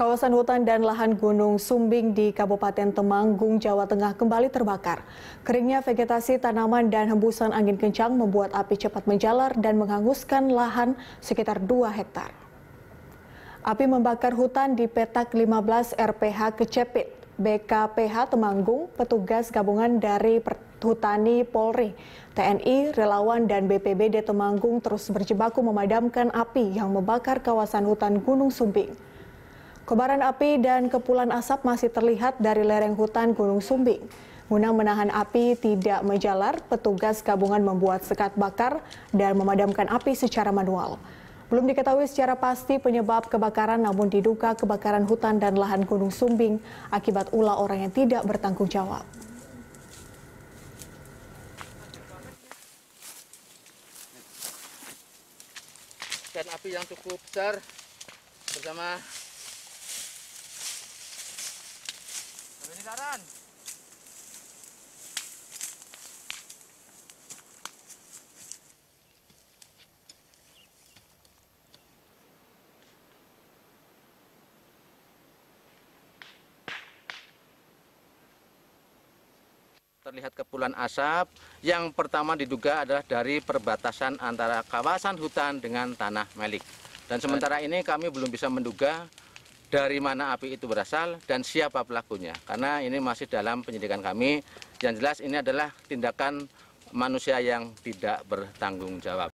Kawasan hutan dan lahan Gunung Sumbing di Kabupaten Temanggung, Jawa Tengah kembali terbakar. Keringnya vegetasi tanaman dan hembusan angin kencang membuat api cepat menjalar dan menghanguskan lahan sekitar 2 hektar. Api membakar hutan di petak 15 RPH Kecepit, BKPH Temanggung, petugas gabungan dari Hutani Polri, TNI, relawan, dan BPBD Temanggung terus berjebaku memadamkan api yang membakar kawasan hutan Gunung Sumbing. Kobaran api dan kepulan asap masih terlihat dari lereng hutan Gunung Sumbing. Guna menahan api tidak menjalar, petugas gabungan membuat sekat bakar dan memadamkan api secara manual. Belum diketahui secara pasti penyebab kebakaran, namun diduga kebakaran hutan dan lahan Gunung Sumbing akibat ulah orang yang tidak bertanggung jawab. Dan api yang cukup besar bersama Terlihat kepulan asap yang pertama diduga adalah dari perbatasan antara kawasan hutan dengan tanah milik. Dan sementara ini kami belum bisa menduga dari mana api itu berasal dan siapa pelakunya. Karena ini masih dalam penyidikan kami. Yang jelas ini adalah tindakan manusia yang tidak bertanggung jawab.